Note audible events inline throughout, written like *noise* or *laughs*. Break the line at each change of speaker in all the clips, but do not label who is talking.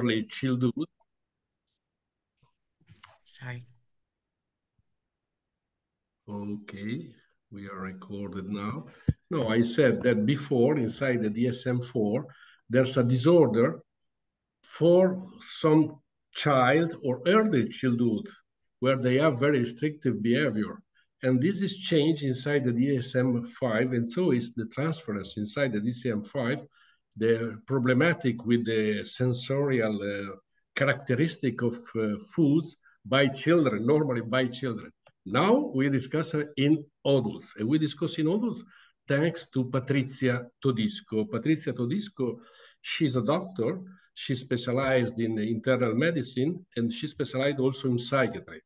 early childhood. Sorry. Okay, we are recorded now. No, I said that before inside the DSM-4, there's a disorder for some child or early childhood where they have very restrictive behavior. And this is changed inside the DSM-5, and so is the transference inside the DSM-5 the problematic with the sensorial uh, characteristic of uh, foods by children, normally by children. Now we discuss uh, in adults, and we discuss in adults thanks to Patrizia Todisco. Patrizia Todisco, she's a doctor. She specialized in internal medicine, and she specialized also in psychiatry.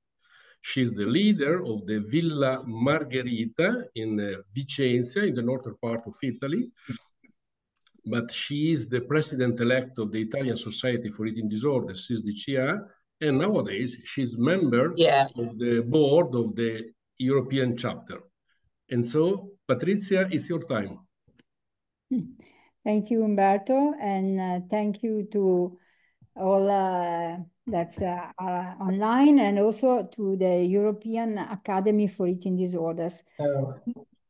She's the leader of the Villa Margherita in uh, Vicenza, in the northern part of Italy but she is the president-elect of the Italian Society for Eating Disorders, chair, and nowadays she's member yeah. of the board of the European chapter. And so, Patrizia, it's your time.
Hmm. Thank you, Umberto, and uh, thank you to all uh, that uh, are online and also to the European Academy for Eating Disorders.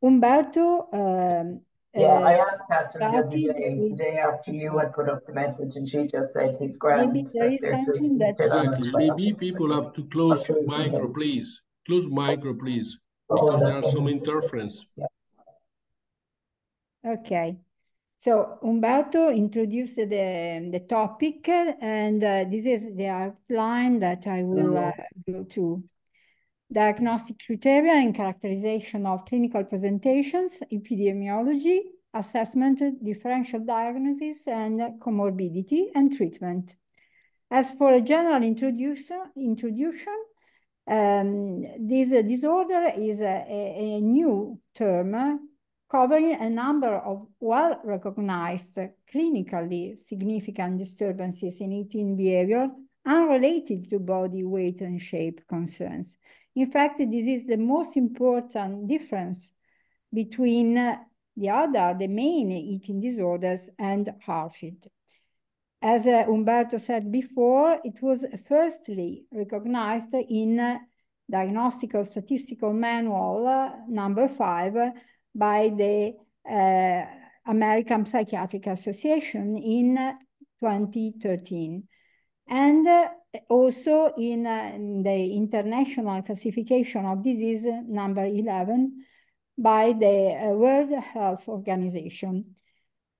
Umberto um, yeah, I asked Catherine the other day, the day after you had put up the message, and she just said he's grand. Maybe there is something that exactly. Maybe
people have to close micro, please. Close micro, please, oh, because oh, there are some interference. Yeah.
Okay. So Umberto introduced the, the topic, and uh, this is the outline that I will uh, go through diagnostic criteria and characterization of clinical presentations, epidemiology, assessment, differential diagnosis, and comorbidity and treatment. As for a general introduction, introduction um, this uh, disorder is a, a, new term covering a number of well-recognized, clinically significant disturbances in eating behavior unrelated to body weight and shape concerns. In fact, this is the most important difference between uh, the other, the main eating disorders and Harfield. As uh, Umberto said before, it was firstly recognized in uh, Diagnostical Statistical Manual uh, number five by the uh, American Psychiatric Association in uh, 2013. And also in, uh, in the international classification of disease number 11 by the uh, World Health Organization.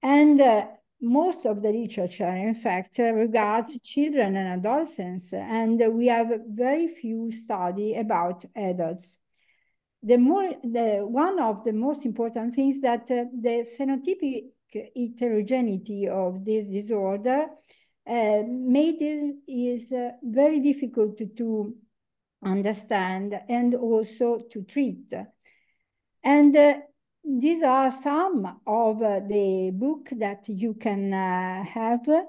And uh, most of the literature, in fact, uh, regards children and adolescents, and we have very few study about adults. The more, the, one of the most important things that uh, the phenotypic heterogeneity of this disorder uh, mating is uh, very difficult to understand and also to treat. And uh, these are some of uh, the book that you can uh, have uh,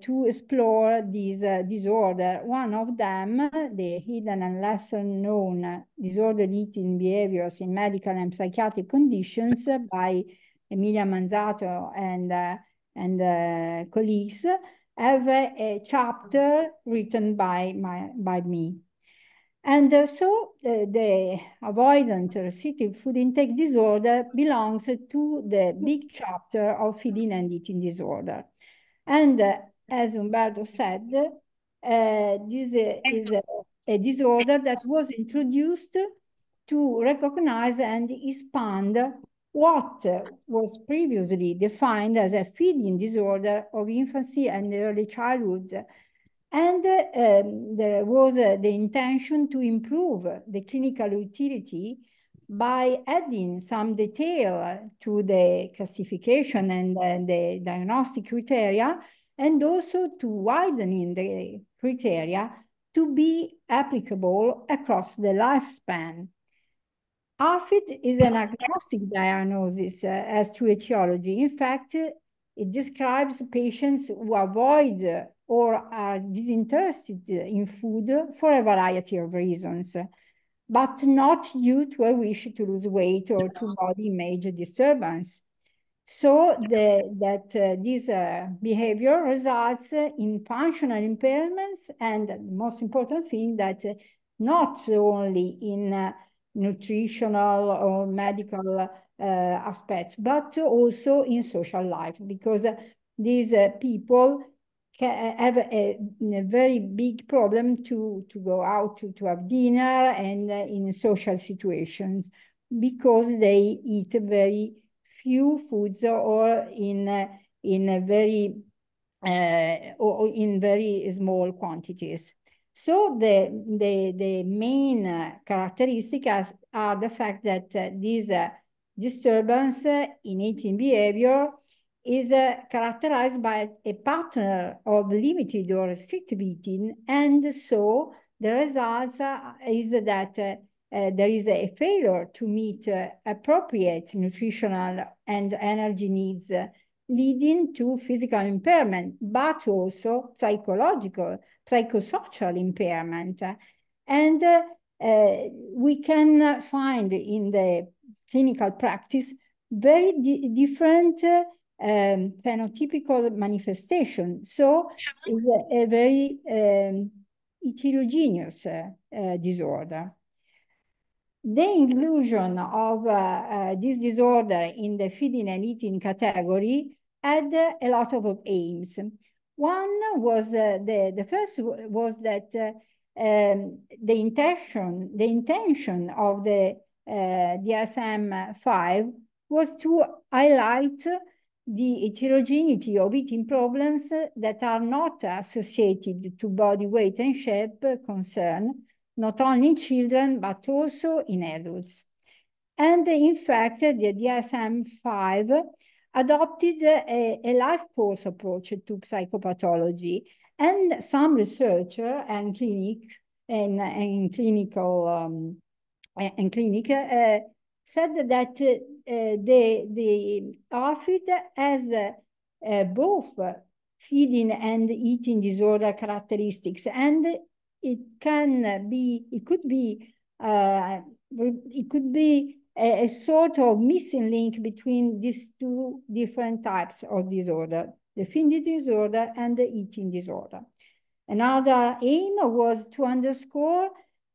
to explore this disorder. One of them, the hidden and lesser known disordered eating behaviors in medical and psychiatric conditions by Emilia Manzato and and uh, colleagues have a, a, chapter written by my by me. And uh, so the, uh, the avoidant restrictive food intake disorder belongs to the big chapter of feeding and eating disorder. And uh, as Umberto said, uh, this is a, a disorder that was introduced to recognize and expand what was previously defined as a feeding disorder of infancy and early childhood. And um, there was uh, the intention to improve the clinical utility by adding some detail to the classification and the diagnostic criteria, and also to widening the criteria to be applicable across the lifespan. AFID is an agnostic diagnosis uh, as to etiology. In fact, it describes patients who avoid or are disinterested in food for a variety of reasons, but not due to a wish to lose weight or to body image disturbance. So the, that uh, this uh, behavior results in functional impairments and the most important thing that not only in uh, nutritional or medical uh, aspects, but also in social life, because these uh, people have a, a, very big problem to, to go out to, to have dinner and uh, in social situations because they eat very few foods or in uh, in a very uh, or in very small quantities. So the, the, the main uh, are, are the fact that uh, this uh, disturbance in eating behavior is uh, characterized by a pattern of limited or restricted eating, and so the result uh, is that uh, there is a failure to meet appropriate nutritional and energy needs leading to physical impairment, but also psychological, psychosocial impairment. And uh, uh, we can find in the clinical practice very di different uh, um, phenotypical manifestation. So it's a, a very um, heterogeneous uh, disorder the inclusion of uh, this disorder in the feeding and eating category had a lot of aims. One was uh, the, the first was that uh, um, the intention the intention of the uh, DSM five was to highlight the heterogeneity of eating problems that are not associated to body weight and shape concern, not only in children, but also in adults. And in fact, the DSM-5 adopted a, a life course approach to psychopathology, and some researcher and clinic and, and clinical um, and clinic uh, said that uh, the the AFID has uh, both feeding and eating disorder characteristics and it can be, it could be, uh, it could be a, a, sort of missing link between these two different types of disorder, the feeding disorder and the eating disorder. Another aim was to underscore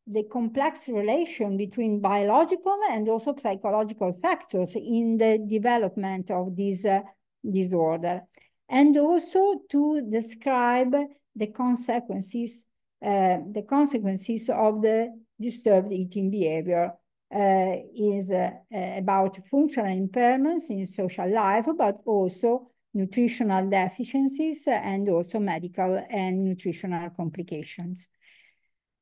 the complex relation between biological and also psychological factors in the development of this uh, disorder, and also to describe the consequences uh, the consequences of the disturbed eating behavior uh, is uh, uh, about functional impairments in social life, but also nutritional deficiencies and also medical and nutritional complications.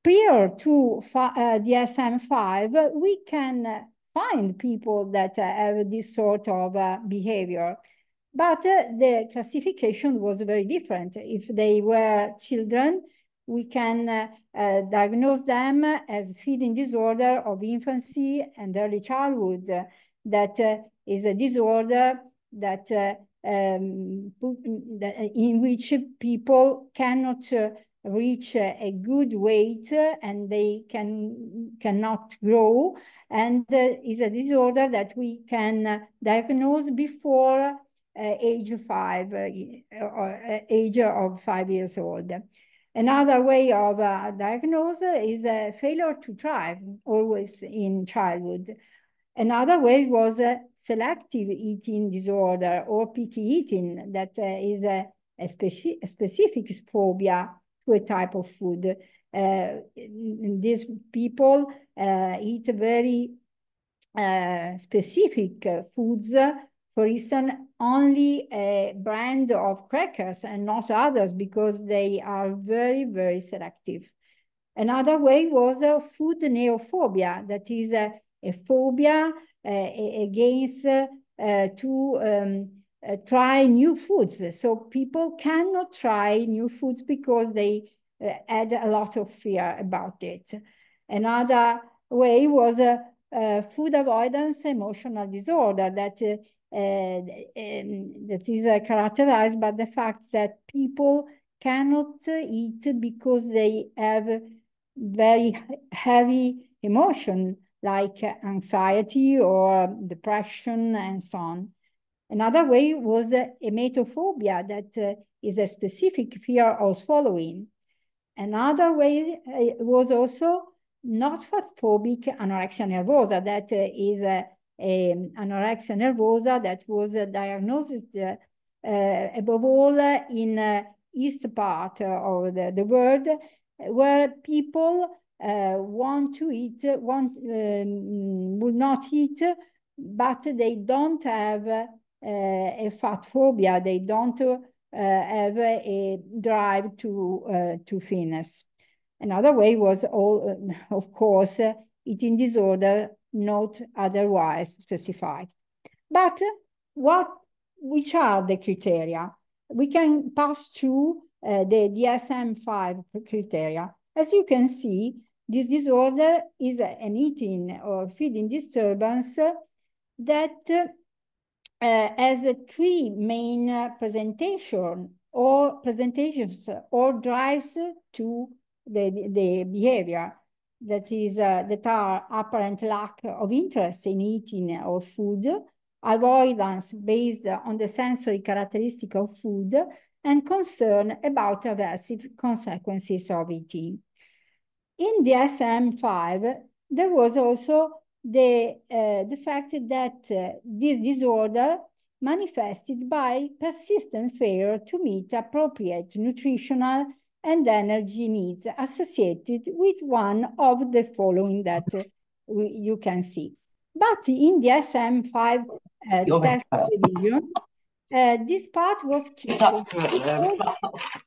Prior to DSM-5, uh, we can find people that uh, have this sort of behavior. But the classification was very different. If they were children, we can uh, uh, diagnose them as feeding disorder of infancy and early childhood. That uh, is a disorder that, uh, um, uh, in which people cannot reach a good weight and they can cannot grow and is a disorder that we can diagnose before uh, age five, uh, or, uh, age of five years old. Another way of uh, diagnosis is a failure to thrive, always in childhood. Another way was a selective eating disorder or picky eating, that uh, is a, a, speci a specific phobia to a type of food. Uh, these people uh, eat very uh, specific uh, foods for instance, only a brand of crackers and not others because they are very, very selective. Another way was a food neophobia, that is a phobia uh, against uh, to um, uh, try new foods. So people cannot try new foods because they had uh, a lot of fear about it. Another way was a food avoidance emotional disorder, that that is uh, characterized by the fact that people cannot uh, eat because they have very heavy emotion like uh, anxiety or depression and so on. Another way was emetophobia, that is a specific fear of swallowing. Another way was also not phobic anorexia nervosa, that is a um, anorexia nervosa that was diagnosed uh, uh, above all in uh, east part of the, the world where people want to eat, want, um, will not eat, but they don't have a fat phobia. They don't have a drive to, to thinness. Another way was all, of course, eating disorder not otherwise specified. But what, which are the criteria? We can pass through uh, the DSM-5 criteria. As you can see, this disorder is an eating or feeding disturbance that uh, has three main presentation or presentations or drives to the, the behavior that is uh, that are apparent lack of interest in eating or food, avoidance based on the sensory characteristic of food, and concern about aversive consequences of eating. In the DSM-5, there was also the, uh, the fact that uh, this disorder manifested by persistent failure to meet appropriate nutritional and energy needs associated with one of the following that we, you can see. But in the SM5 uh, test revision, uh, this part was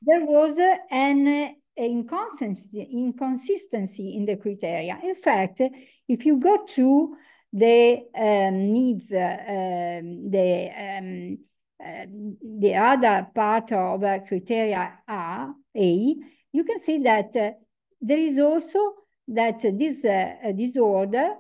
there was uh, an inconsistency, inconsistency in the criteria. In fact, if you go to the um, needs, uh, um, the um, the other part of uh, criteria are A, you can see that uh, there is also that this disorder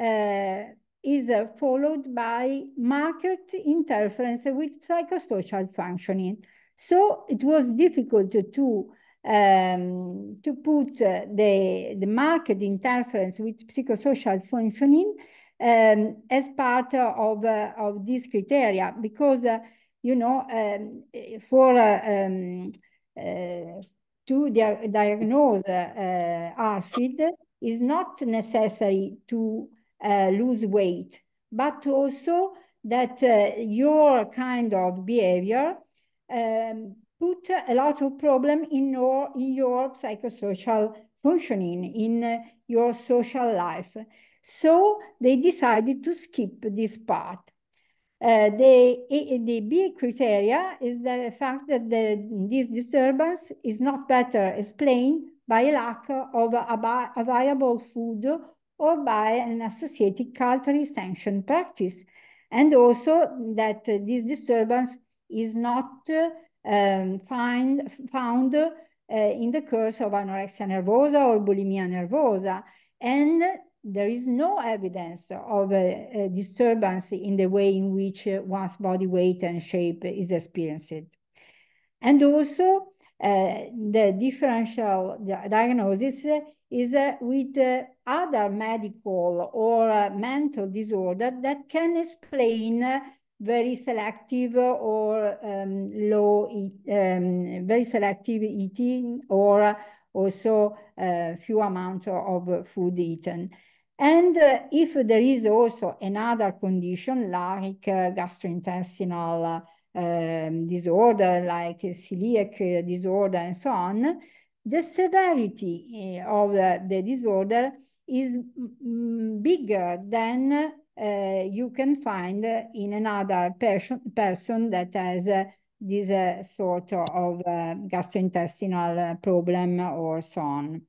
uh, uh, is uh, followed by market interference with psychosocial functioning. So it was difficult to um, to put the the market interference with psychosocial functioning um, as part of of this criteria because you know, um, eh, for um, eh, to dia diagnose eh, ARFID is not necessary to lose weight, but also that your kind of behavior um, put a lot of problem in your, in your psychosocial functioning, in your social life. So they decided to skip this part. Uh, the, the big criteria is the fact that the, this disturbance is not better explained by a lack of a, a viable food or by an associated culturally sanctioned practice. And also that this disturbance is not um, find, found uh, in the course of anorexia nervosa or bulimia nervosa. And there is no evidence of a, a, disturbance in the way in which uh, one's body weight and shape is experienced. And also, uh, the differential diagnosis is uh, with uh, other medical or uh, mental disorder that can explain uh, very selective or um, low, um, very selective eating or also a few amounts of food eaten. And uh, if there is also another condition like uh, gastrointestinal uh, um, disorder, like celiac disorder and so on, the severity eh, of the disorder is bigger than uh, you can find in another person, person that has uh, this uh, sort of uh, gastrointestinal problem or so on.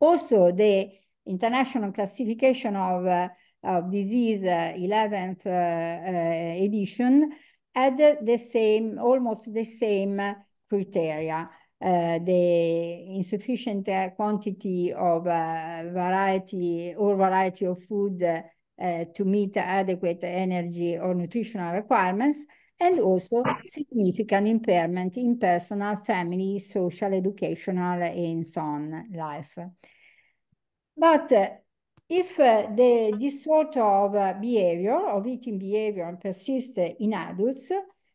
Also, the international classification of, uh, of disease 11th uh, uh, uh, edition had the same, almost the same criteria. Uh, the insufficient uh, quantity of uh, variety or variety of food to meet adequate energy or nutritional requirements and also significant impairment in personal, family, social, educational, and so on life. But uh, if uh, the, this sort of uh, behavior, of eating behavior, persists in adults,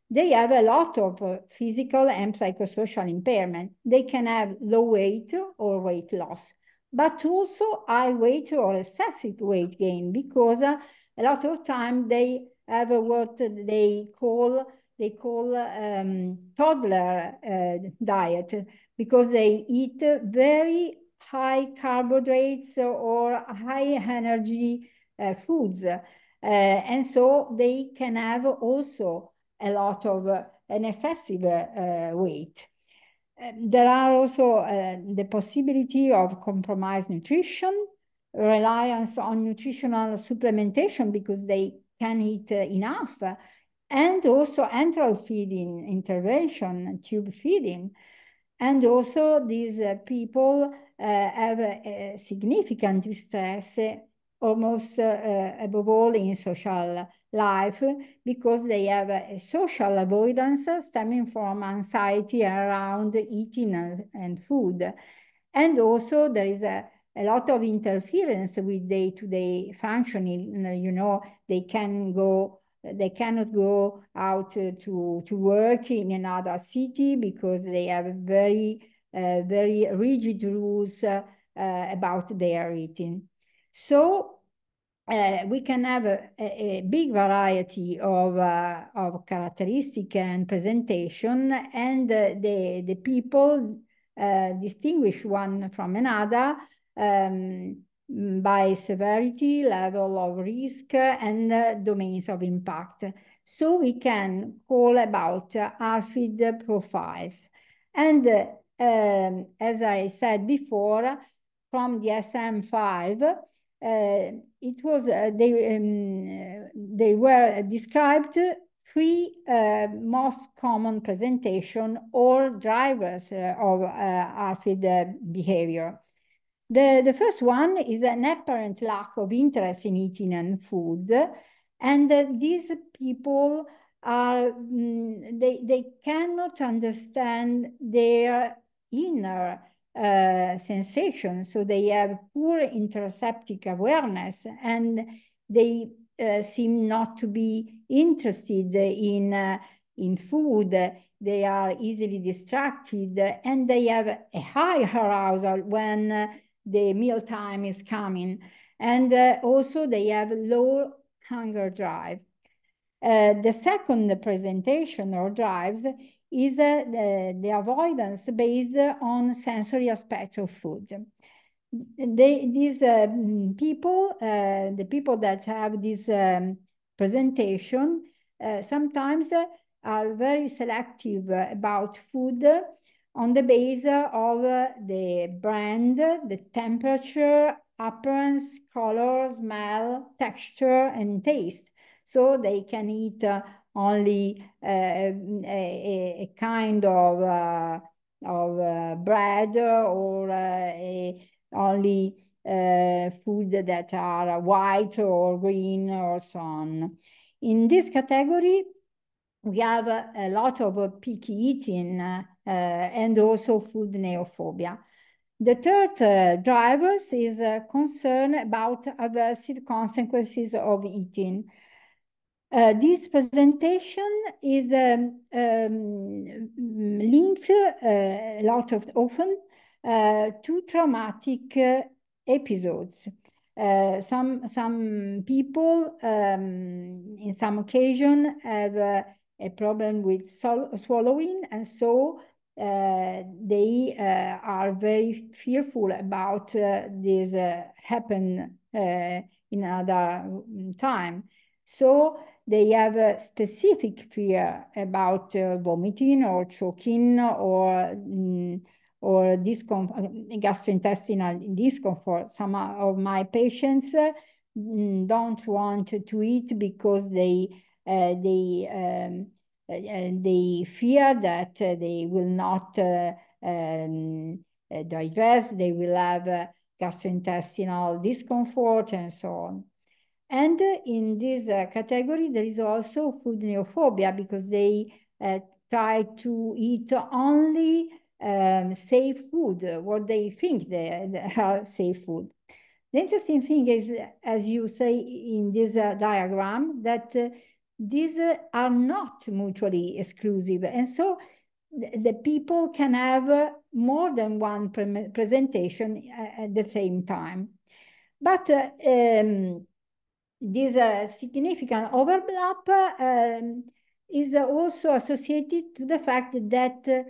they have a lot of uh, physical and psychosocial impairment. They can have low weight or weight loss, but also high weight or excessive weight gain because uh, a lot of time they have what they call they call um, toddler uh, diet because they eat very high carbohydrates or high energy uh, foods. Uh, and so they can have also a lot of uh, an excessive uh, weight. Um, there are also uh, the possibility of compromised nutrition, reliance on nutritional supplementation because they can eat uh, enough. And also enteral feeding intervention, tube feeding. And also these uh, people uh, have a, a significant distress almost uh, above all in social life because they have a social avoidance stemming from anxiety around eating and food. And also there is a a lot of interference with day-to-day -day functioning. You know, they can go, they cannot go out to to work in another city because they have very uh, very rigid rules uh, uh, about their eating. So uh, we can have a, a big variety of, uh, of characteristic and presentation and uh, the, the people distinguish one from another um, by severity, level of risk, and uh, domains of impact. So we can call about uh, ARFID profiles. And uh, um, as I said before, from the SM5, uh, it was uh, they um, they were described three uh, most common presentation or drivers uh, of uh, ARFID behavior. The, the first one is an apparent lack of interest in eating and food. And uh, these people are, mm, they, they cannot understand their inner uh, So they have poor interoceptive awareness and they uh, seem not to be interested in, uh, in food. They are easily distracted and they have a high arousal when uh, the meal time is coming. And uh, also they have low hunger drive. Uh, the second presentation or drives is uh, the, the, avoidance based on sensory aspect of food. They, these uh, people, uh, the people that have this um, presentation, uh, sometimes are very selective about food on the base of the brand, the temperature, appearance, color, smell, texture, and taste. So they can eat uh, only uh, a, a, kind of, uh, of uh, bread or uh, a, only uh, food that are white or green or so on. In this category, we have a, a lot of picky eating uh, and also food neophobia. The third uh, drivers is a uh, concern about aversive consequences of eating. Uh, this presentation is um, um, linked uh, a lot of often uh, to traumatic uh, episodes. some some people um, in some occasion have a problem with swallowing and so uh, they uh, are very fearful about uh, this uh, happen uh, in other mm, time. So they have a specific fear about vomiting or choking or mm, or gastrointestinal discomfort. Some of my patients mm, don't want to eat because they uh, they um, they fear that uh, they will not uh, um, uh, they will have gastrointestinal discomfort and so on. And in this category, there is also food neophobia because they try to eat only um, safe food, what they think they are safe food. The interesting thing is, as you say in this uh, diagram, that uh, these uh, are not mutually exclusive. And so the people can have uh, more than one pre presentation at the same time. But uh, um, this uh, significant overlap uh, is also associated to the fact that uh,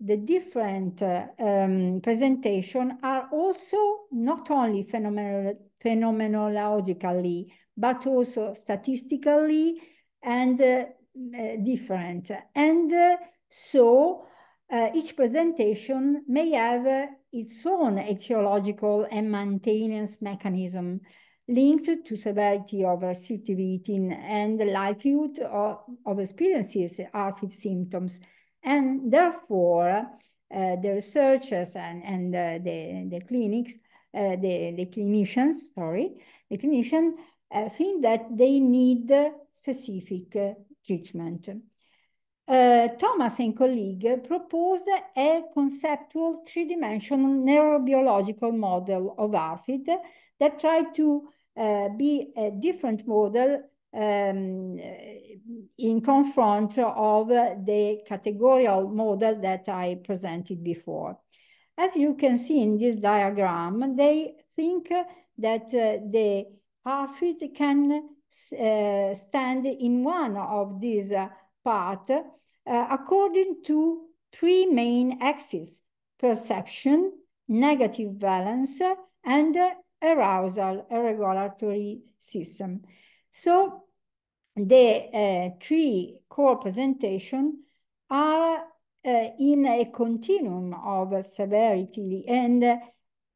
the different um, presentation are also not only phenomenolo phenomenologically, but also statistically and uh, uh, different. And uh, so each presentation may have its own etiological and maintenance mechanism linked to severity of restrictive eating and the likelihood of, of experiences ARFID symptoms. And therefore, uh, the researchers and, and uh, the, the clinics, uh, the, the clinicians, sorry, the clinician think that they need specific treatment. Uh, Thomas and colleague proposed a conceptual three-dimensional neurobiological model of ARFID that tried to uh, be a different model um, in confront of the categorical model that I presented before. As you can see in this diagram, they think that uh, the ARFID can uh, stand in one of these uh, eh, parts uh, eh, according to three main axes, perception, negative balance, and arousal regulatory system. So the uh, three core presentation are uh, in a continuum of severity and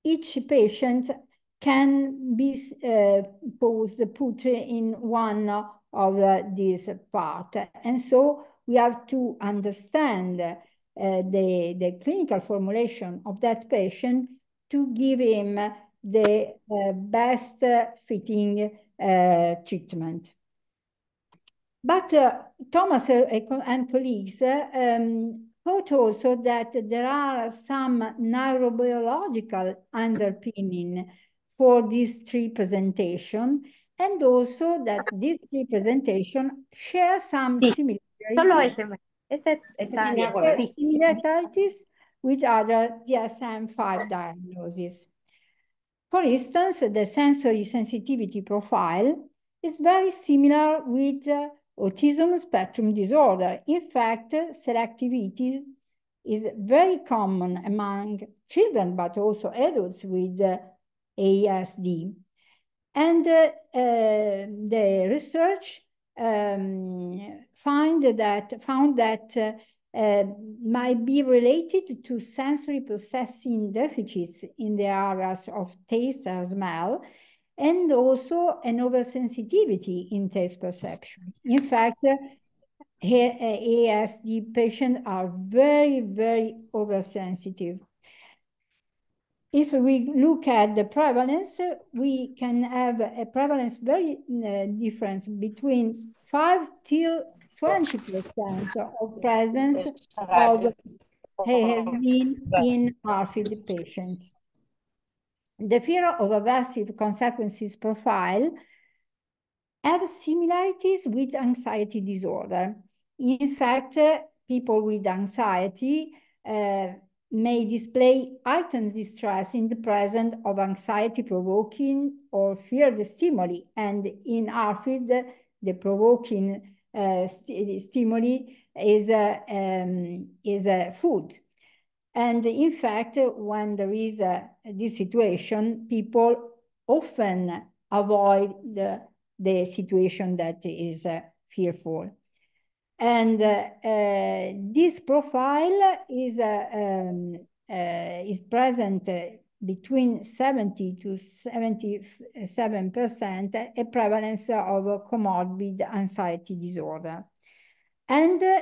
each patient can be eh, posed, put in one of these part. And so we have to understand eh, the, the clinical formulation of that patient to give him the eh, best fitting treatment. But uh, Thomas and colleagues um, thought also that there are some neurobiological underpinning for these three presentation and also that these three presentation share some sí. similarities. Solo ese, ese está Similarities with other DSM-5 diagnoses. For instance, the sensory sensitivity profile is very similar with uh, autism spectrum disorder. In fact, selectivity is very common among children, but also adults with uh, ASD. And uh, um, the research um, find that, found that uh, um, might be related to sensory processing deficits in the areas of taste and smell, and also an oversensitivity in taste perception. In fact, uh, ASD patients are very, very oversensitive if we look at the prevalence, we can have a prevalence very uh, difference between 5 till 20% of presence of ASD in ARFID patients. The fear of aversive consequences profile have similarities with anxiety disorder. In fact, uh, people with anxiety uh, may display heightened distress in the presence of anxiety-provoking or feared stimuli, and in ARFID, the provoking uh, st stimuli is, um, is food. And in fact, when there is this situation, people often avoid the, the situation that is uh, fearful. And uh, this profile is, uh, um, uh, is present between 70 to 77% a prevalence of comorbid anxiety disorder. And uh,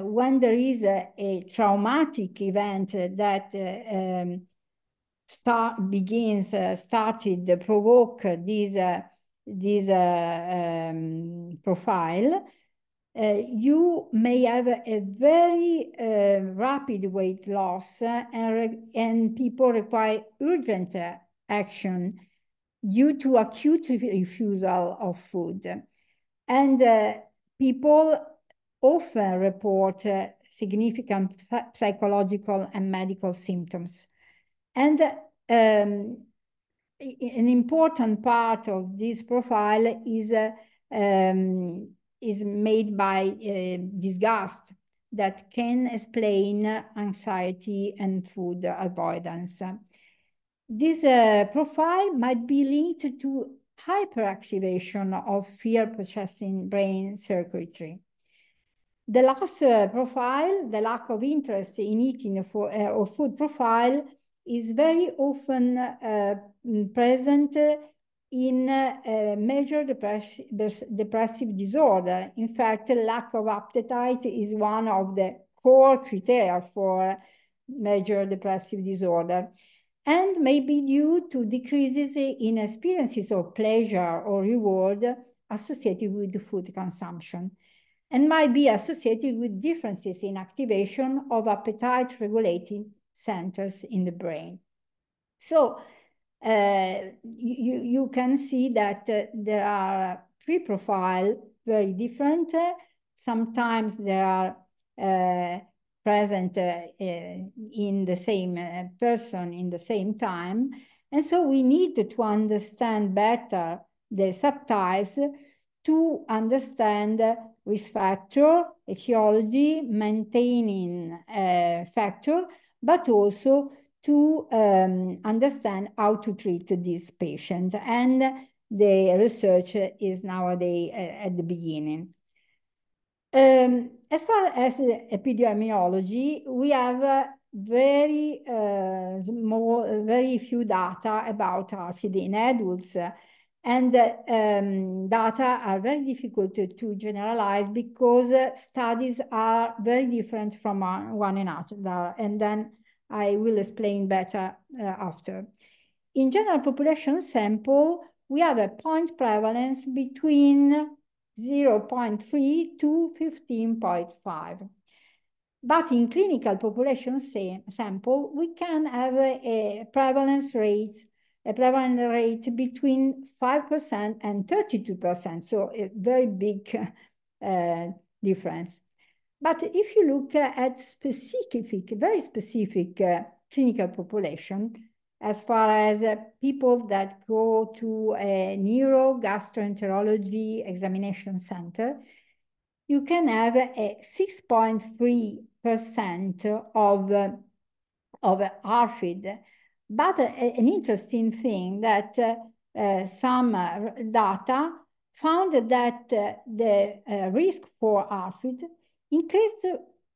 when there is a, a traumatic event that uh, um, start, begins, uh, started, provoke this, this um, profile, uh, you may have a very uh, rapid weight loss uh, and, and people require urgent uh, action due to acute refusal of food. And uh, people often report uh, significant psychological and medical symptoms. And um, an important part of this profile is um, is made by uh, disgust that can explain anxiety and food avoidance. This uh, profile might be linked to hyperactivation of fear processing brain circuitry. The last uh, profile, the lack of interest in eating for, uh, or food profile, is very often uh, present in uh, major depressive disorder. In fact, lack of appetite is one of the core criteria for major depressive disorder and may be due to decreases in experiences of pleasure or reward associated with food consumption and might be associated with differences in activation of appetite regulating centers in the brain. So uh, you, you can see that uh, there are three profiles very different. Uh, sometimes they are present in the same person in the same time. And so we need to understand better the subtypes to understand risk factor, etiology, maintaining uh, factor, but also to um, understand how to treat these patients. And the research is nowadays uh, at the beginning. Um, as far as epidemiology, we have uh, very uh, small, very few data about RFID in adults. And um, data are very difficult to, to, generalize because studies are very different from uh, one another. And then I will explain better uh, after. In general population sample, we have a point prevalence between 0.3 to 15.5. But in clinical population sample, we can have a, a prevalence rate a prevalence rate between 5% and 32%, so a very big *laughs* uh, difference. But if you look uh, at specific, very specific uh, clinical population, as far as uh, people that go to a neuro gastroenterology examination center, you can have a 6.3% of, uh, of ARFID. But uh, an interesting thing that some data found that the risk for ARFID Increase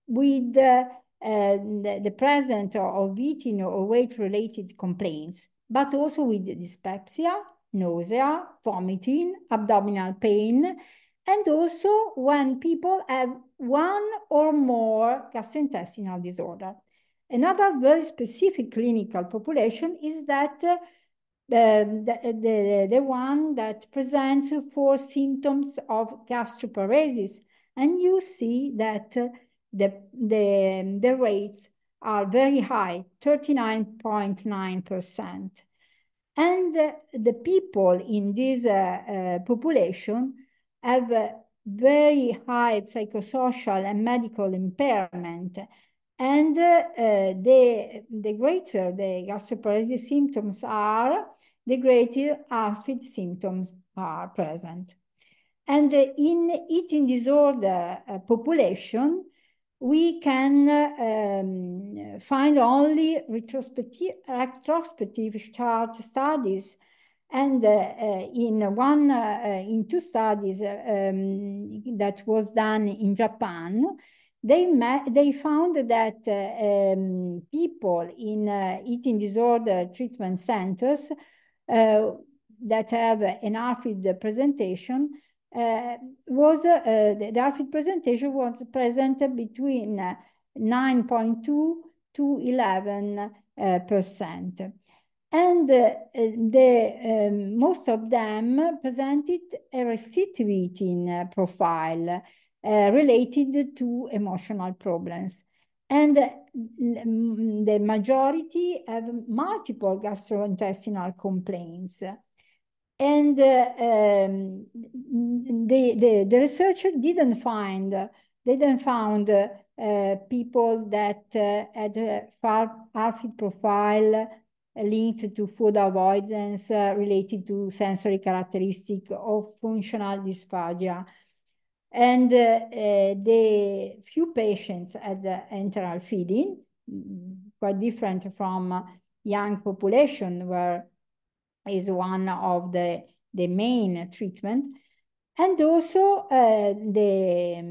with uh, uh, the, presence of eating or weight-related complaints, but also with dyspepsia, nausea, vomiting, abdominal pain, and also when people have one or more gastrointestinal disorder. Another very specific clinical population is that uh, the, the, the one that presents four symptoms of gastroparesis, and you see that uh, the, the, the rates are very high, 39.9%. And the people in this uh, uh, population have very high psychosocial and medical impairment. And uh, the, the greater the gastroparesis symptoms are, the greater aphid symptoms are present. And in eating disorder uh, population, we can um, find only retrospective, retrospective chart studies. And uh, uh, in one, uh, in two studies uh, um, that was done in Japan, they, they found that uh, um, people in eating disorder treatment centers that have an ARFID presentation uh, was uh, the, the ARFID presentation was presented between 9.2 to 11%. Uh, and uh, the, um, most of them presented a recidivity profile related to emotional problems. And the majority have multiple gastrointestinal complaints. And uh, um, the, the, the researcher didn't find, they didn't found uh, people that uh, had a ARFID profile linked to food avoidance uh, related to sensory characteristic of functional dysphagia. And uh, uh, the few patients at the enteral feeding, mm, quite different from young population where is one of the, the main treatment. And also uh, the,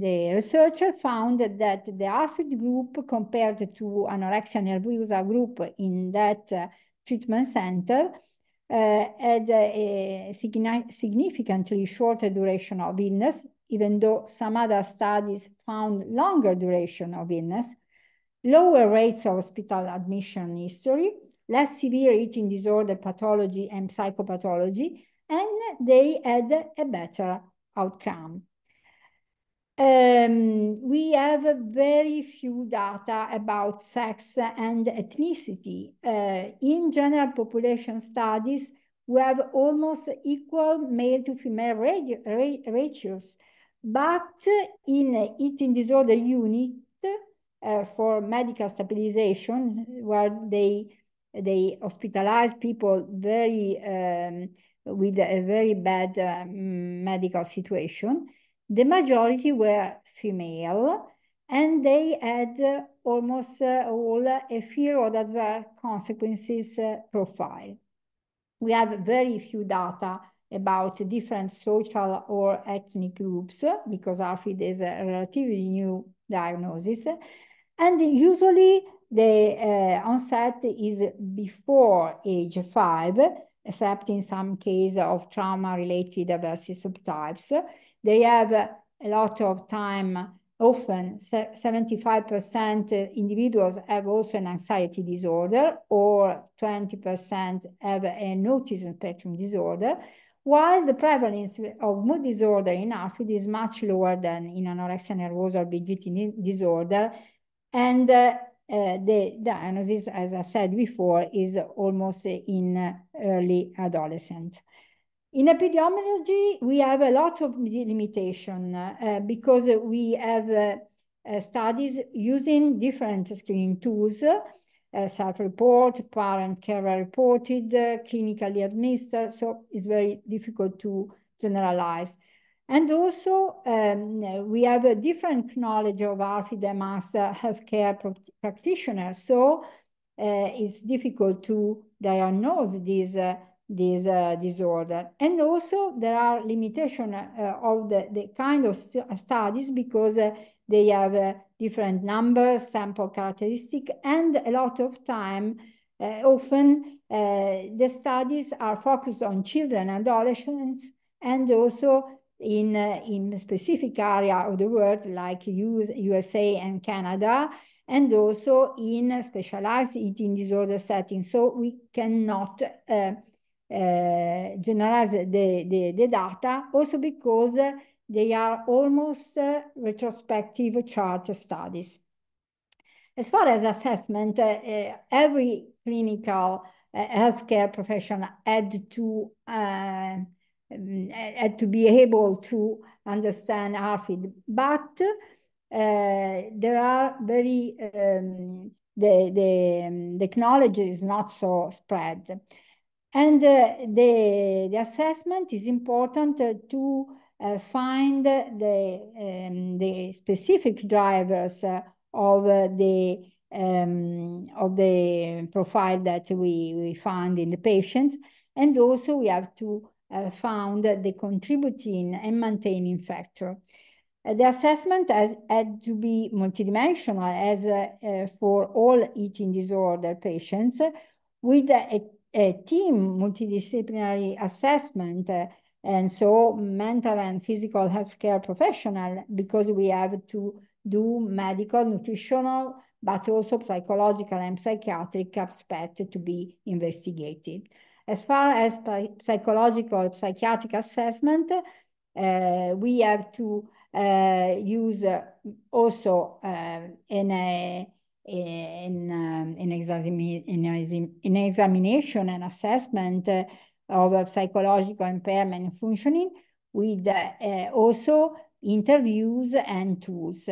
the researcher found that the ARFID group compared to anorexia nervosa group in that uh, treatment center uh, had a, significantly shorter duration of illness, even though some other studies found longer duration of illness, lower rates of hospital admission history, less severe eating disorder pathology and psychopathology, and they had a better outcome. Um, we have very few data about sex and ethnicity. Uh, in general population studies, we have almost equal male to female radio, ra ratios, but in eating disorder unit uh, for medical stabilization, where they they hospitalized people very um, with a very bad uh, medical situation. The majority were female, and they had uh, almost uh, all a fear of adverse consequences uh, profile. We have very few data about different social or ethnic groups because ARFID is a relatively new diagnosis. And usually the uh, onset is before age five, except in some case of trauma-related aversive subtypes. They have a lot of time, often 75% individuals have also an anxiety disorder or 20% have an autism spectrum disorder, while the prevalence of mood disorder in AFID is much lower than in anorexia nervosa or binge eating disorder, and uh, Eh, the diagnosis, as I said before, is almost in early adolescent. In epidemiology, we have a lot of limitation uh, because we have uh, studies using different screening tools, self-report, parent caregiver reported, clinically administered, so it's very difficult to generalize. And also, um, we have a different knowledge of ARFID amongst healthcare pr practitioners. So uh, it's difficult to diagnose this, uh, this uh, disorder. And also, there are limitations uh, of the, the kind of st studies because uh, they have different numbers, sample characteristic, and a lot of time uh, often uh, the studies are focused on children and adolescents and also in in specific area of the world like US, USA and Canada, and also in specialized eating disorder settings. So we cannot uh, uh, generalize the, the, the, data also because they are almost uh, retrospective chart studies. As far as assessment, uh, uh, every clinical uh, healthcare professional had to um, to be able to understand ARFID. But uh, there are very, um, the, the um, technology is not so spread. And the, the assessment is important to find the, um, the specific drivers of the um, of the profile that we, we find in the patients. And also we have to uh, found the contributing and maintaining factor. Uh, the assessment has, had to be multidimensional as uh, uh, for all eating disorder patients with a, a team multidisciplinary assessment uh, and so mental and physical healthcare professional because we have to do medical, nutritional, but also psychological and psychiatric aspect to be investigated. As far as psychological psychiatric assessment, uh, we have to uh, use uh, also in a in um, in, in, in, examination and assessment of psychological impairment functioning with also interviews and tools.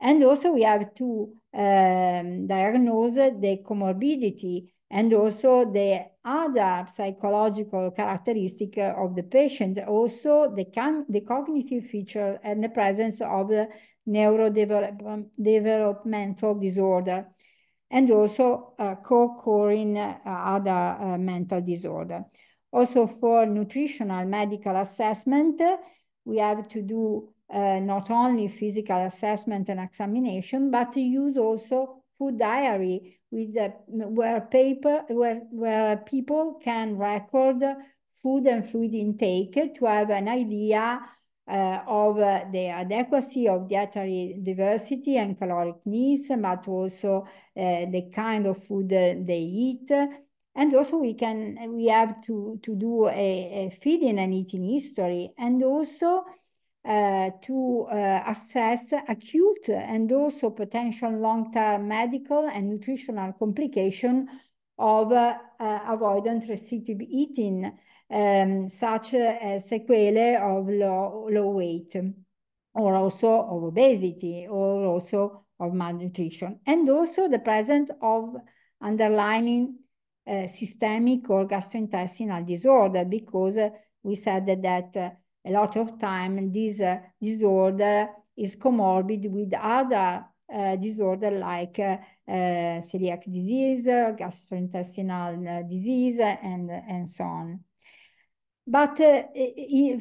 And also we have to um, diagnose the comorbidity and also the other psychological characteristic of the patient, also the, the cognitive feature and the presence of the neurodevelopmental disorder, and also uh, co-occurring uh, other uh, mental disorder. Also for nutritional medical assessment, we have to do uh, not only physical assessment and examination, but to use also food diary with the, where paper where where people can record food and fluid intake to have an idea uh, of uh, the adequacy of dietary diversity and caloric needs, but also uh, the kind of food uh, they eat. And also we can we have to, to do a, a feeding and eating history and also uh, to uh, assess acute and also potential long-term medical and nutritional complication of uh, avoidant restrictive eating, um, such as sequelae of low, low weight, or also of obesity, or also of malnutrition, and also the presence of underlying uh, systemic or gastrointestinal disorder because uh, we said that, that uh, a lot of time this uh, disorder is comorbid with other uh, disorder like uh, uh celiac disease, gastrointestinal uh, disease, and, and so on. But uh,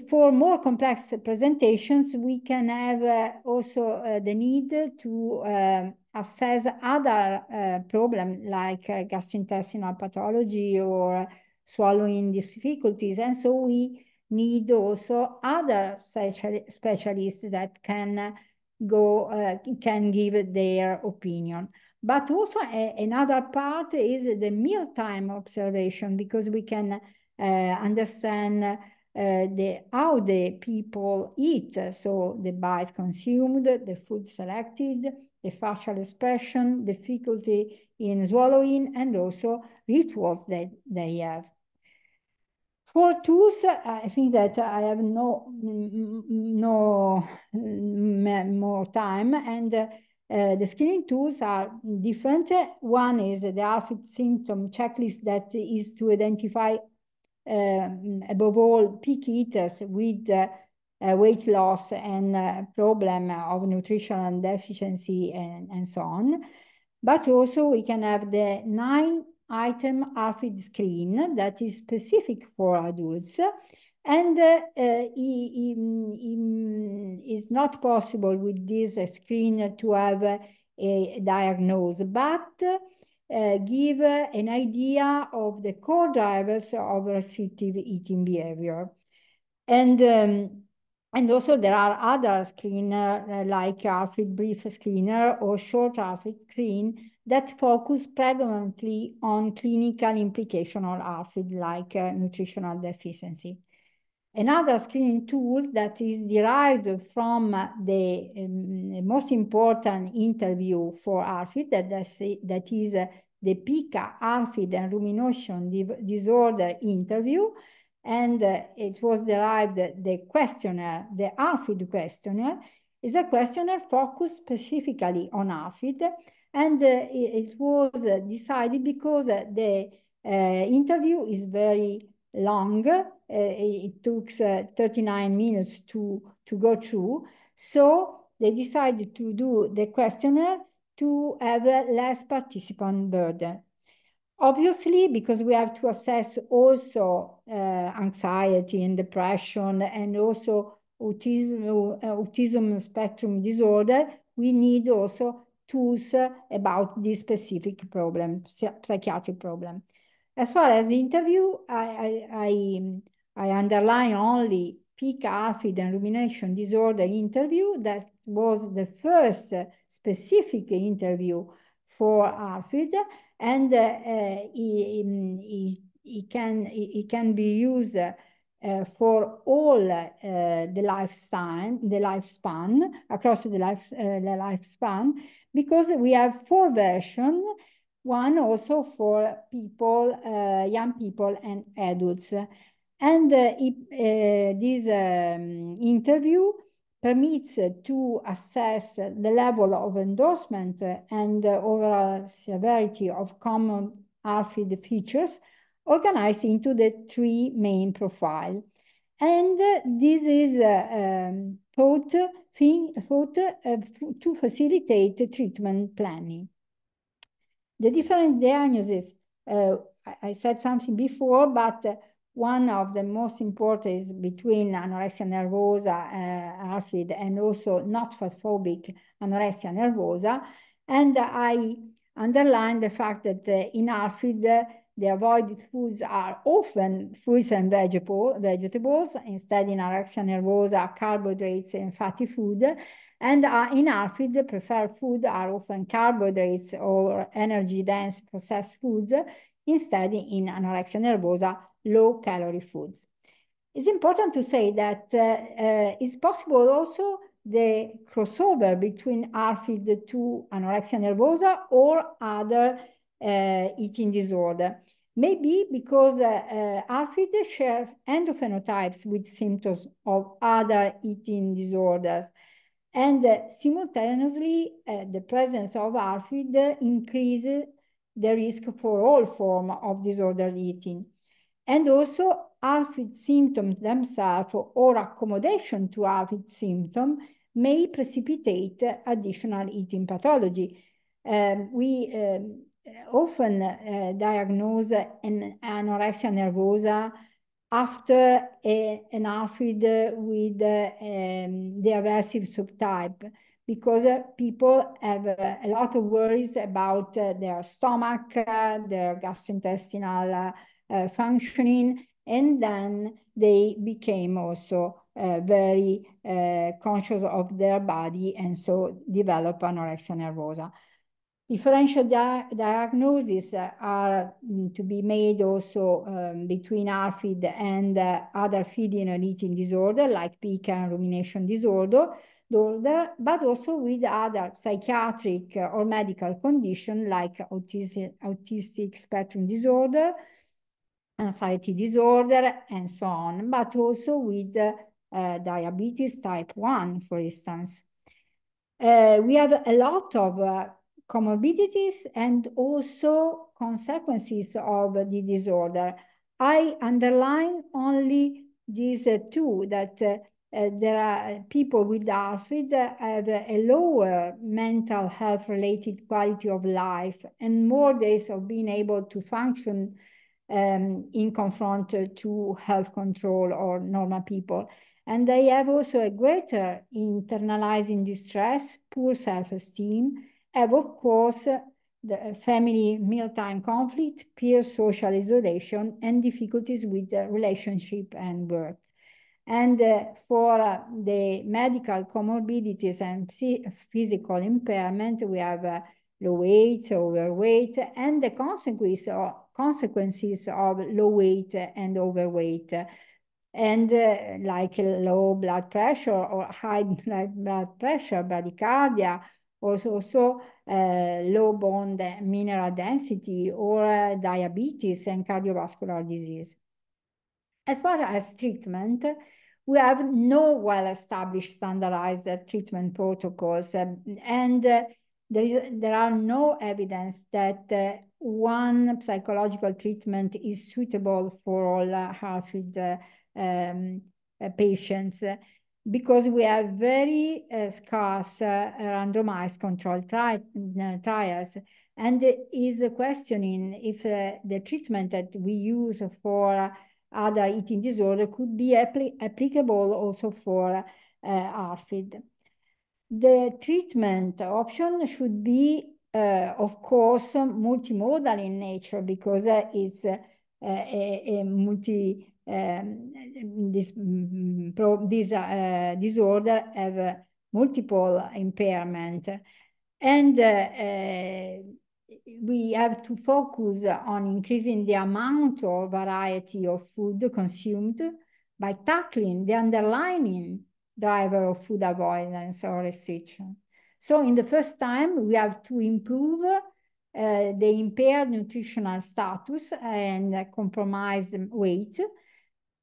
for more complex presentations, we can have also the need to um, assess other problems like gastrointestinal pathology or swallowing difficulties. And so we need also other specialists that can go uh, can give their opinion. But also a, another part is the mealtime observation because we can uh, understand uh, the how the people eat, so the bites consumed, the food selected, the facial expression, difficulty in swallowing, and also rituals that they have. For tools, uh, I think that I have no mm, mm, no mm, more time, and uh, the screening tools are different. One is the ARFID symptom checklist that is to identify, uh, above all, peak eaters with uh, weight loss and uh, problem of nutritional deficiency and, and so on. But also we can have the nine item ARFID screen that is specific for adults and uh, not possible with this screen to have a diagnose, but uh, give an idea of the core drivers of restrictive eating behavior. And, um, and also there are other screen uh, like RFID brief screener or short RFID screen that focus predominantly on clinical implication or ARFID, like uh, nutritional deficiency. Another screening tool that is derived from the um, most important interview for ARFID, that, that is uh, the PICA ARFID and rumination disorder interview, and uh, it was derived uh, the questionnaire, the ARFID questionnaire, is a questionnaire focused specifically on ARFID and uh, it, it, was decided because the uh, interview is very long. Uh, it took 39 minutes to, to go through. So they decided to do the questionnaire to have less participant burden. Obviously, because we have to assess also uh, anxiety and depression and also autism, autism spectrum disorder, we need also tools about this specific problem, psychiatric problem. As far as the interview, I, I, I, underline only peak ARFID and rumination disorder interview. That was the first specific interview for ARFID, and uh, uh, it, it, it, can, it, it can be used Eh, for all eh, the lifetime, the lifespan, across the, life, eh, the lifespan, because we have four versions, one also for people, young people and adults. And it, this um, interview permits to assess the level of endorsement and overall severity of common ARFID features organized into the three main profile. And uh, this is uh, um, thought, thing, thought uh, to facilitate the treatment planning. The different diagnoses, I said something before, but one of the most important is between anorexia nervosa, uh, ARFID, and also not phobic anorexia nervosa. And I underline the fact that uh, in ARFID, the avoided foods are often fruits and vegetable, vegetables. Instead, in anorexia nervosa, carbohydrates and fatty food. And in ARFID, the preferred food are often carbohydrates or energy-dense processed foods. Instead, in anorexia nervosa, low-calorie foods. It's important to say that uh, uh, it's possible also the crossover between ARFID to anorexia nervosa or other Eh, eating disorder. Maybe because eh, eh, ARFID share endophenotypes with symptoms of other eating disorders. And simultaneously, the presence of ARFID increases the risk for all forms of disordered eating. And also, ARFID symptoms themselves or accommodation to ARFID symptom may precipitate additional eating pathology. Um, we um, often uh, diagnose an anorexia nervosa after a, an aphid with uh, um, the aversive subtype because uh, people have uh, a lot of worries about their stomach, their gastrointestinal eh, functioning, and then they became also eh, very conscious of their body and so develop anorexia nervosa. Differential di diagnoses are mm, to be made also um, between ARFID and uh, other feeding and eating disorder like PICA and rumination disorder, disorder, but also with other psychiatric or medical condition like autism, autistic spectrum disorder, anxiety disorder, and so on, but also with uh, diabetes type 1, for instance. Uh, we have a lot of uh, comorbidities and also consequences of the disorder. I underline only these uh, two that uh, uh, there are people with ARFID have a lower mental health related quality of life and more days of being able to function um, in confront to health control or normal people. And they have also a greater internalizing distress, poor self-esteem, have, of course, the uh, family mealtime conflict, peer social isolation, and difficulties with relationship and work. And uh, for uh, the medical comorbidities and physical impairment, we have uh, low weight, overweight, and the consequences of, uh, consequences of low weight and overweight, and uh, like low blood pressure or high *laughs* blood pressure, bradycardia, also, also uh, low bone mineral density or uh, diabetes and cardiovascular disease. As far as treatment, we have no well-established standardized treatment protocols eh, and uh, there, is, there are no evidence that uh, one psychological treatment is suitable for all uh, heart failure um, patients because we have very uh, scarce uh, randomized controlled tri uh, trials and is questioning if uh, the treatment that we use for other eating disorder could be applicable also for ARFID. Uh, the treatment option should be, of course, multimodal in nature because it's a, a multi um, this, mm, pro, this uh, disorder have multiple impairment. And uh, we have to focus on increasing the amount or variety of food consumed by tackling the underlying driver of food avoidance or restriction. So in the first time, we have to improve uh, the impaired nutritional status and compromised weight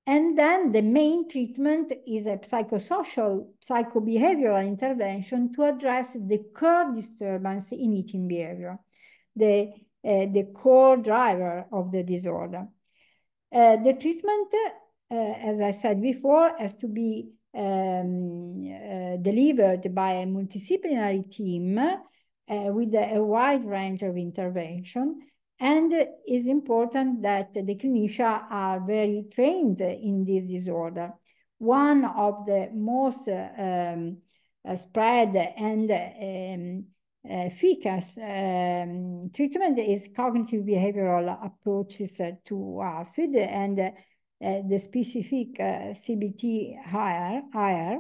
and then the main treatment is a psychosocial, psychobehavioral intervention to address the core disturbance in eating behavior, the, uh, the core driver of the disorder. Uh, the treatment, uh, as I said before, has to be um, delivered by a multidisciplinary team with a wide range of intervention and it's important that the clinicians are very trained in this disorder. One of the most um, uh, spread and um, uh, um, treatment is cognitive behavioral approaches to ARFID and uh, the specific uh, CBT higher, higher.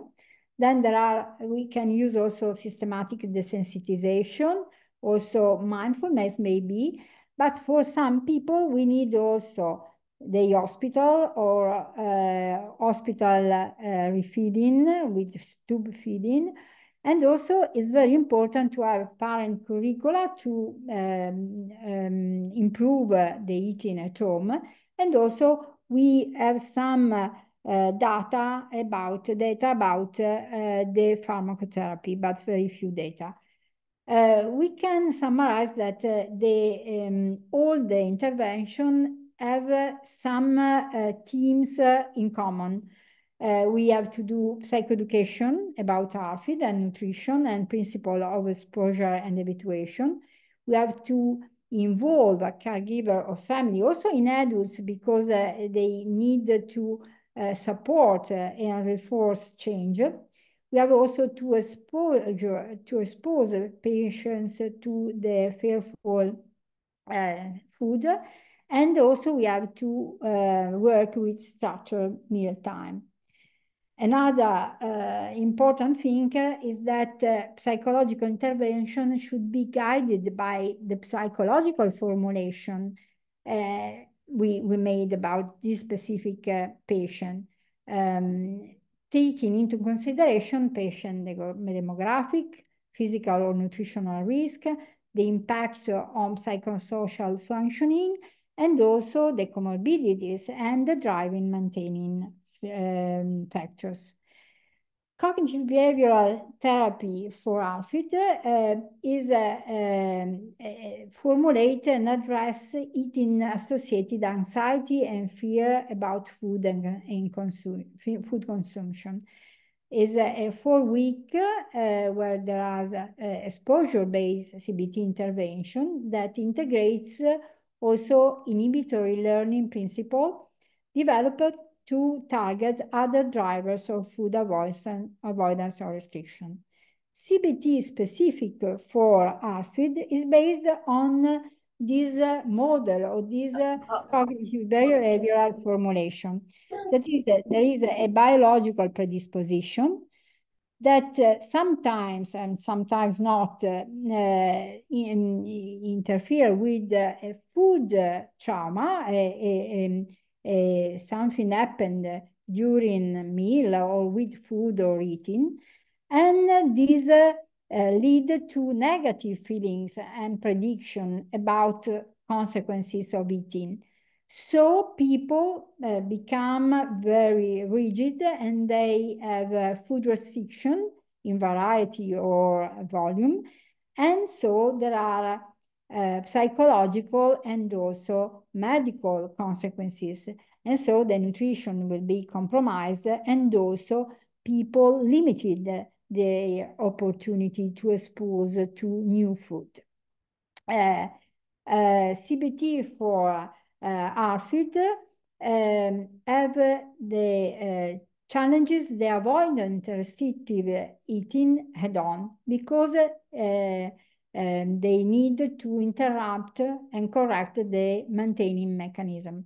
Then there are, we can use also systematic desensitization, also mindfulness maybe, but for some people, we need also the hospital or uh, hospital uh, refeeding with tube feeding. And also it's very important to have parent curricula to um, um, improve uh, the eating at home. And also we have some uh, data about data about uh, the pharmacotherapy, but very few data. Uh, we can summarize that uh, the, um, all the intervention have uh, some themes in common. we have to do psychoeducation about ARFID and nutrition and principle of exposure and habituation. We have to involve a caregiver or family, also in adults, because uh, they need to uh, support uh, and reinforce change. We have also to expose, to expose patients to the fearful uh, food. And also we have to uh, work with structured time. Another uh, important thing is that uh, psychological intervention should be guided by the psychological formulation uh, we, we made about this specific uh, patient. Um, taking into consideration patient demographic, physical or nutritional risk, the impact on psychosocial functioning, and also the comorbidities and the driving maintaining um, factors cognitive behavioral therapy for AFID uh, eh, is uh, formulate and address eating-associated anxiety and fear about food and, and food consumption is a, a four week uh, where there is exposure based CBT intervention that integrates also inhibitory learning principle developed to target other drivers of food avoidance or restriction. CBT specific for ARFID is based on this model or this cognitive behavioral formulation. is, that there is a biological predisposition that uh, sometimes and sometimes not uh, in, interfere with uh, food uh, trauma, a, a, uh, something happened during meal or with food or eating. And these uh, lead to negative feelings and prediction about consequences of eating. So people uh, become very rigid and they have eh, food restriction in variety or volume. And so there are Eh, psychological and also medical consequences. And so the nutrition will be compromised and also people limited their opportunity to expose to new food. Uh, eh, uh, eh, CBT for uh, RFID um, have the challenges the avoidant restrictive eating head on because and they need to interrupt and correct the maintaining mechanism.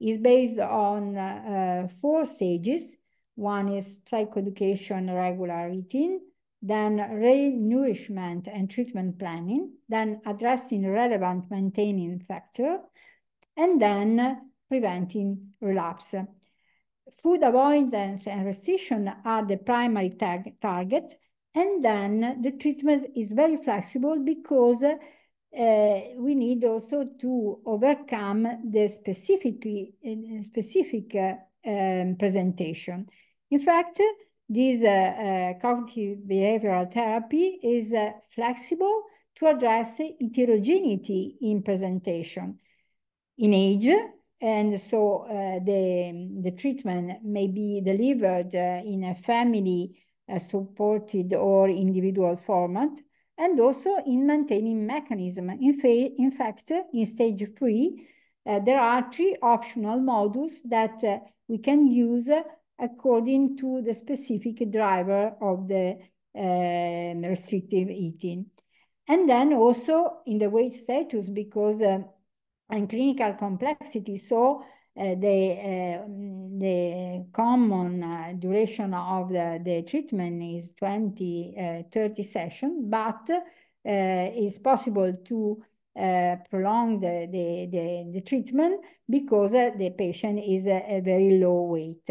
It's based on uh, four stages. One is psychoeducation regular eating, then re-nourishment and treatment planning, then addressing relevant maintaining factor, and then preventing relapse. Food avoidance and restriction are the primary target, and then the treatment is very flexible because uh, we need also to overcome the eh, specific, specific uh, um, presentation. In fact, this uh, cognitive behavioral therapy is flexible to address heterogeneity in presentation in age, and so the, the treatment may be delivered in a family a supported or individual format, and also in maintaining mechanism. In, in fact, in stage three, uh, there are three optional modules that uh, we can use according to the specific driver of the um, restrictive eating. And then also in the weight status, because and um, clinical complexity. So Eh, the, eh, mm, the common eh, duration of the, the treatment is 20, 30 sessions, but it's possible to uh, prolong the, the, the, the, treatment because uh, the patient is a, very low weight.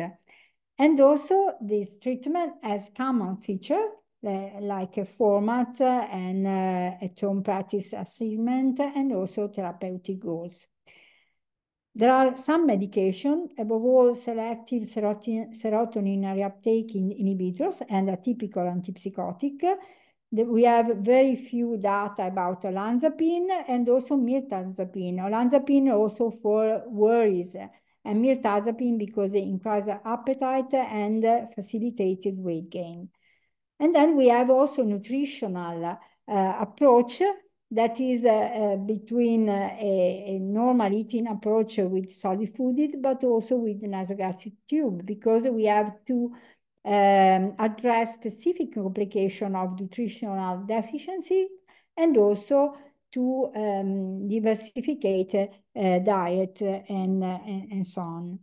And also this treatment has common features like a format and a home practice assessment and also therapeutic goals. There are some medication, above all selective serotonin, reuptake inhibitors and atypical antipsychotic. We have very few data about olanzapine and also mirtazapine. Olanzapine also for worries and mirtazapine because it increases appetite and facilitated weight gain. And then we have also nutritional uh, approach that is uh, uh, between uh, a, a, normal eating approach with solid food, but also with the nasogastric tube, because we have to um, address specific complication of nutritional deficiency and also to um, diversificate uh, diet and, and so on.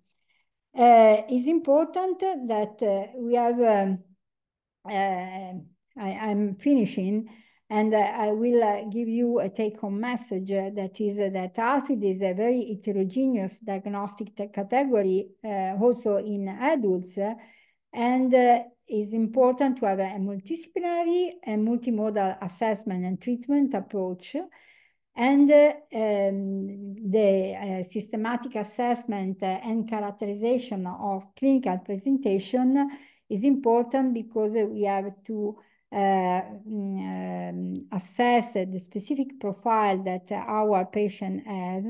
Uh, it's important that we have, um, I, am finishing, and I will uh, give you a take-home message uh, that is uh, that ARFID is a very heterogeneous diagnostic category, also in adults, and is important to have a multidisciplinary and multimodal assessment and treatment approach. And uh, um, the uh, systematic assessment and characterization of clinical presentation is important because we have to uh, mm, um, assess the specific profile that our patient has,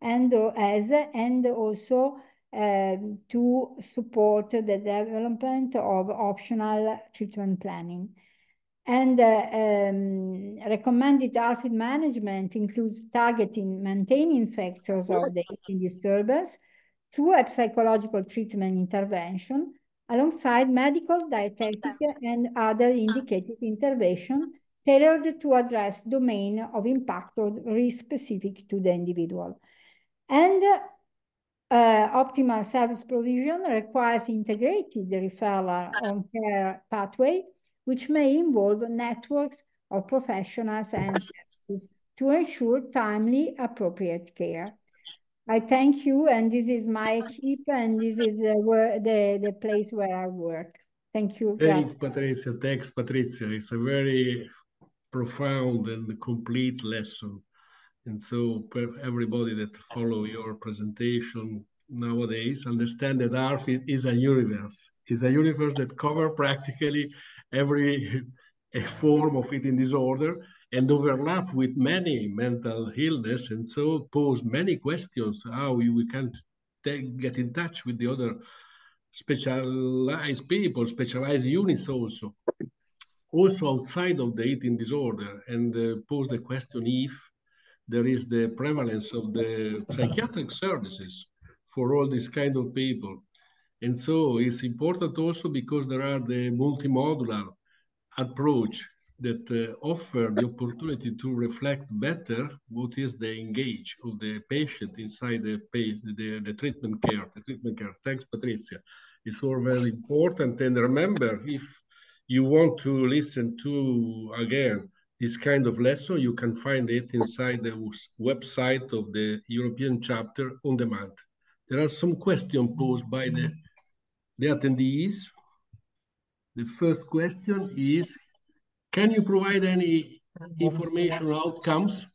and uh, has, and also um, to support the development of optional treatment planning. And uh, um, recommended ARFID management includes targeting maintaining factors of the eating disturbance through a psychological treatment intervention alongside medical, dietetic, and other indicated intervention tailored to address domain of impact or risk specific to the individual. And uh, optimal service provision requires integrated referral on care pathway, which may involve networks of professionals and services to ensure timely appropriate care. I thank you, and this is my keep, and this is the, the, the place where I work. Thank you. Thanks,
Patricia. Thanks, Patricia. It's a very profound and complete lesson. And so everybody that follow your presentation nowadays understand that ARF is a universe. It's a universe that cover practically every *laughs* form of eating disorder and overlap with many mental illness and so pose many questions how we can get in touch with the other specialized people, specialized units also, also outside of the eating disorder, and uh, pose the question if there is the prevalence of the psychiatric services for all these kind of people. And so it's important also because there are the multimodular approach that uh, offer the opportunity to reflect better what is the engage of the patient inside the, the, the treatment care, the treatment care. Thanks, Patricia. It's all very important. And remember, if you want to listen to, again, this kind of lesson, you can find it inside the website of the European chapter on demand. There are some questions posed by the, the attendees. The first question is can you provide any information outcomes?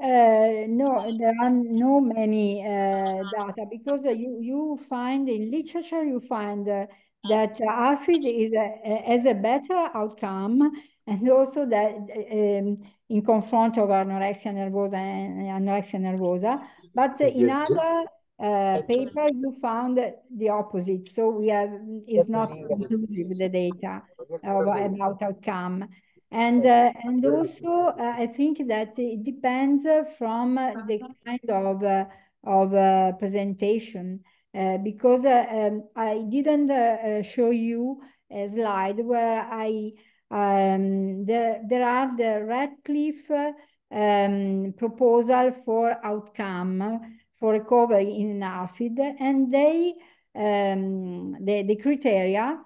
Uh, no, there are no many uh, data because uh, you, you find in literature, you find uh, that uh, AFID is a, has a better outcome and also that uh, um, in confront of anorexia nervosa and anorexia nervosa, but in other uh, paper, you found the opposite. So we have is not conclusive the data uh, about outcome. And uh, and also, uh, I think that it depends uh, from uh, the kind of of presentation because um, I didn't show you a slide where I um, there there are the Radcliffe um, proposal for outcome for recovery in ARFID, and they um, the, the criteria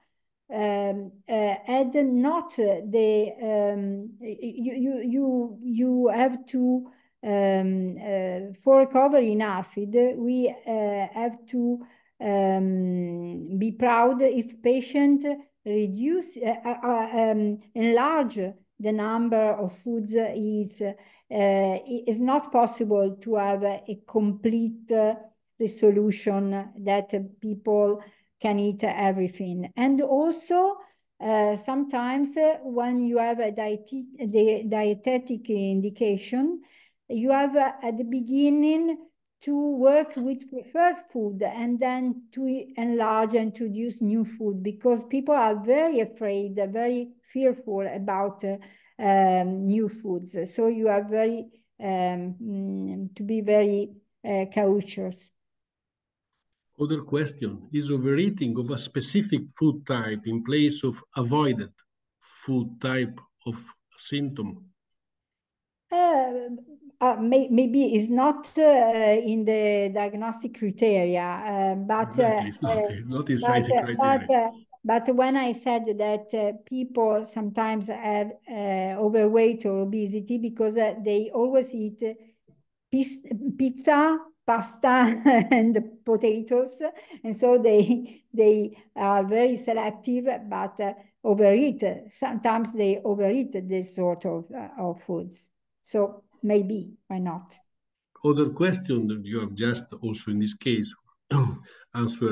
um, uh, had not the um, you, you you you have to um, uh, for recovery in ARFID we uh, have to um, be proud if patient reduce uh, uh, uh um, enlarge the number of foods is uh, it's not possible to have a complete uh, resolution that people can eat everything. And also, uh, sometimes uh, when you have a diet dietetic indication, you have uh, at the beginning to work with preferred food and then to enlarge and to use new food because people are very afraid, very fearful about uh, um, new foods. So you are very um, mm, to be very uh, cautious.
Other question is overeating of a specific food type in place of avoided food type of symptom.
Uh, uh, may, maybe it's not uh, in the diagnostic criteria, uh, but, uh, exactly. it's not, uh, it's not inside but, the criteria. But, but when I said that uh, people sometimes have uh, overweight or obesity because uh, they always eat uh, pizza, pasta, *laughs* and potatoes, and so they they are very selective, but uh, overeat. Sometimes they overeat this sort of uh, of foods. So maybe why not?
Other question that you have just also in this case *clears throat* answer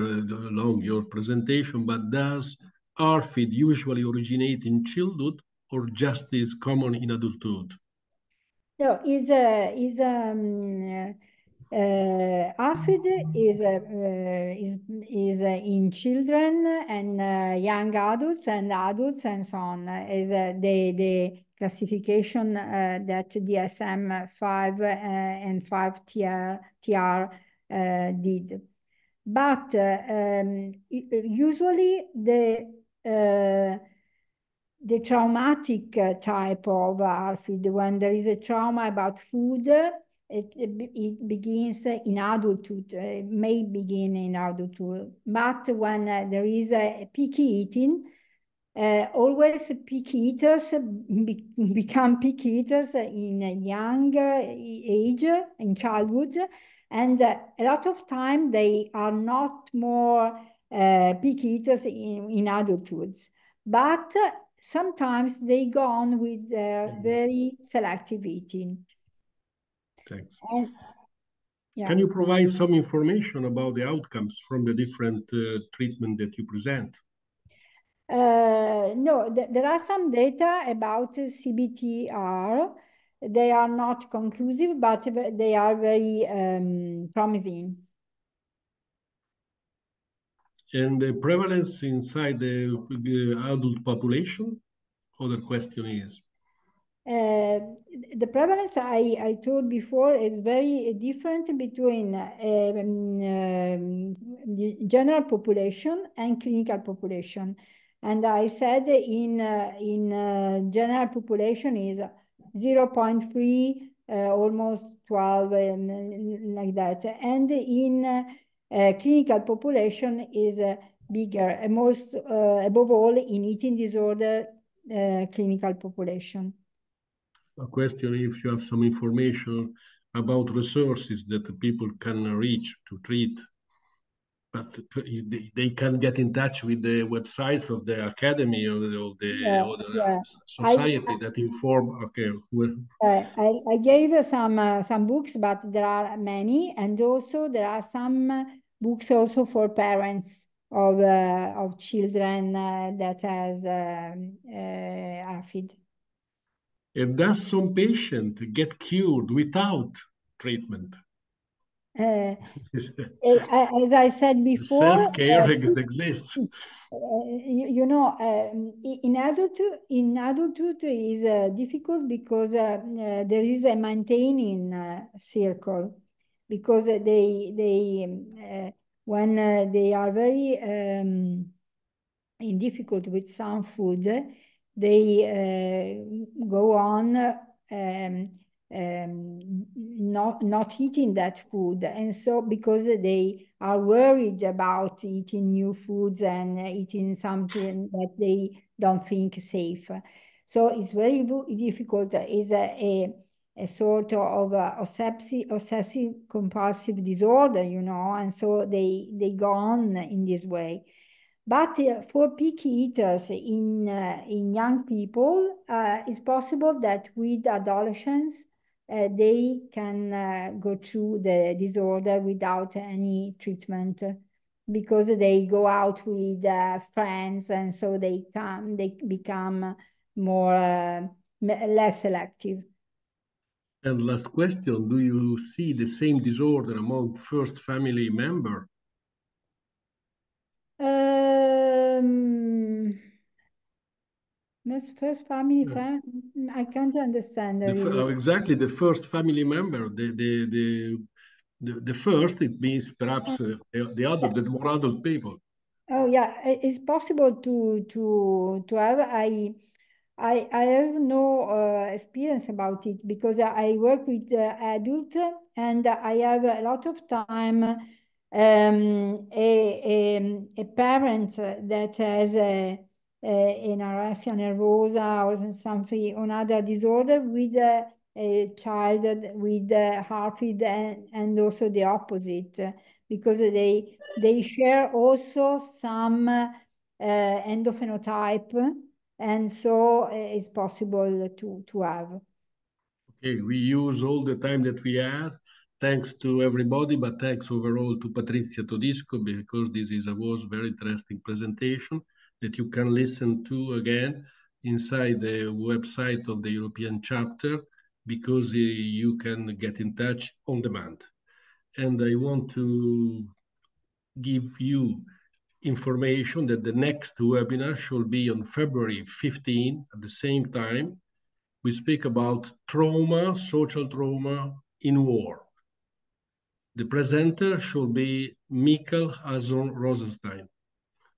along your presentation, but does RFID usually originate in childhood or just is common in adulthood?
So is a uh, is um, uh, is uh, is is in children and uh, young adults and adults and so on. Is uh, the the classification uh, that DSM five and five TR, TR did but uh, um, uh, usually the uh, the traumatic type of ARFID, when there is a trauma about food, it, it begins in adulthood, it may begin in adulthood. But when there is a picky eating, uh, always picky eaters be become picky eaters in a young age, in childhood, and uh, a lot of time they are not more uh, picky eaters in, in adulthoods, but uh, sometimes they go on with their mm-hmm. very selective eating. Thanks. And, yeah. Can you
provide some information about the outcomes from the different uh, treatment that you present?
Uh, no, th there are some data about uh, CBTR they are not conclusive, but they are very um, promising.
And the prevalence inside the adult population? Other question is?
Uh, the prevalence I, I told before is very different between uh, um, um general population and clinical population. And I said in, uh, in uh, general population is 0 0.3, uh, almost 12, um, like that. And in uh, clinical population is bigger, and most above all in eating disorder clinical population.
A question if you have some information about resources that people can reach to treat but they can get in touch with the websites of the academy or the, or the, yeah, or the yeah. society I, that inform. Okay, well.
Uh, I, I, gave some uh, some books, but there are many, and also there are some books also for parents of uh, of children uh, that has um, uh, AFID.
And does some patient get cured without treatment?
Uh, eh, as I said before, self care uh, *laughs*
exists. *laughs*
Uh, you, you, know, um, in adulthood, in adulthood is uh, difficult because uh, uh, there is a maintaining circle, because they they um, when they are very um, in difficult with some food, they go on. Um, um, not not eating that food and so because they are worried about eating new foods and eating something that they don't think safe so it's very difficult is a, a, a sort of a obsessive, obsessive compulsive disorder you know and so they they go on in this way but uh, for picky eaters in uh, in young people uh, it's possible that with adolescents uh, they can uh, go through the disorder without any treatment because they go out with uh, friends and so they come they become more uh, less selective
and last question do you see the same disorder among first family member
first family, yeah. I can't understand. The really.
exactly, the first family member, the the the, the, the first. It means perhaps uh, the, other, the more adult people.
Oh yeah, it's possible to to to have. I I I have no uh, experience about it because I work with uh, adult and I have a lot of time. Um, a, a, a parent that has a Eh, in a nervosa or something, another disorder with a eh, child with a eh, heartbeat and, and also the opposite because they they share also some uh, endophenotype and so it's possible to to have
okay we use all the time that we have thanks to everybody but thanks overall to patrizia todisco because this is a was very interesting presentation that you can listen to again inside the website of the European chapter because uh, you can get in touch on demand. And I want to give you information that the next webinar should be on February 15 at the same time. We speak about trauma, social trauma in war. The presenter should be Michael Azon Rosenstein.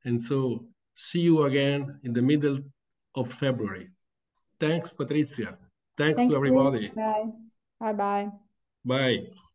And so See you again in the middle of February. Thanks, Patricia. Thanks Thank to everybody. You.
Bye. Bye-bye. Bye.
-bye. Bye.